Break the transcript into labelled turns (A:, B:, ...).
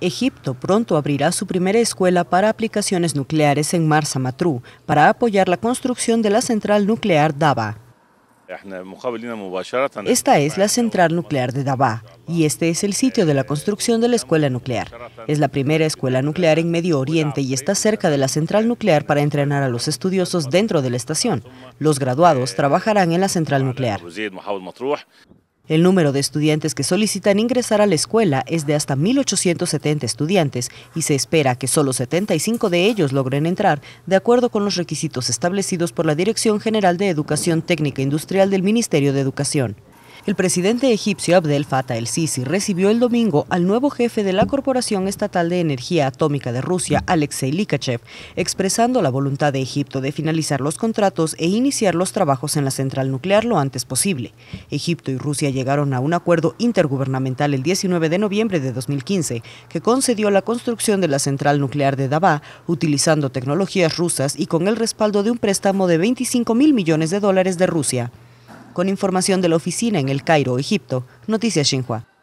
A: Egipto pronto abrirá su primera escuela para aplicaciones nucleares en Marsa Matru para apoyar la construcción de la central nuclear Daba. Esta es la central nuclear de Daba y este es el sitio de la construcción de la escuela nuclear. Es la primera escuela nuclear en Medio Oriente y está cerca de la central nuclear para entrenar a los estudiosos dentro de la estación. Los graduados trabajarán en la central nuclear. El número de estudiantes que solicitan ingresar a la escuela es de hasta 1.870 estudiantes y se espera que solo 75 de ellos logren entrar, de acuerdo con los requisitos establecidos por la Dirección General de Educación Técnica Industrial del Ministerio de Educación. El presidente egipcio Abdel Fattah el-Sisi recibió el domingo al nuevo jefe de la Corporación Estatal de Energía Atómica de Rusia, Alexei Likachev, expresando la voluntad de Egipto de finalizar los contratos e iniciar los trabajos en la central nuclear lo antes posible. Egipto y Rusia llegaron a un acuerdo intergubernamental el 19 de noviembre de 2015 que concedió la construcción de la central nuclear de Dabá utilizando tecnologías rusas y con el respaldo de un préstamo de 25 mil millones de dólares de Rusia con información de la oficina en El Cairo, Egipto. Noticias Xinhua.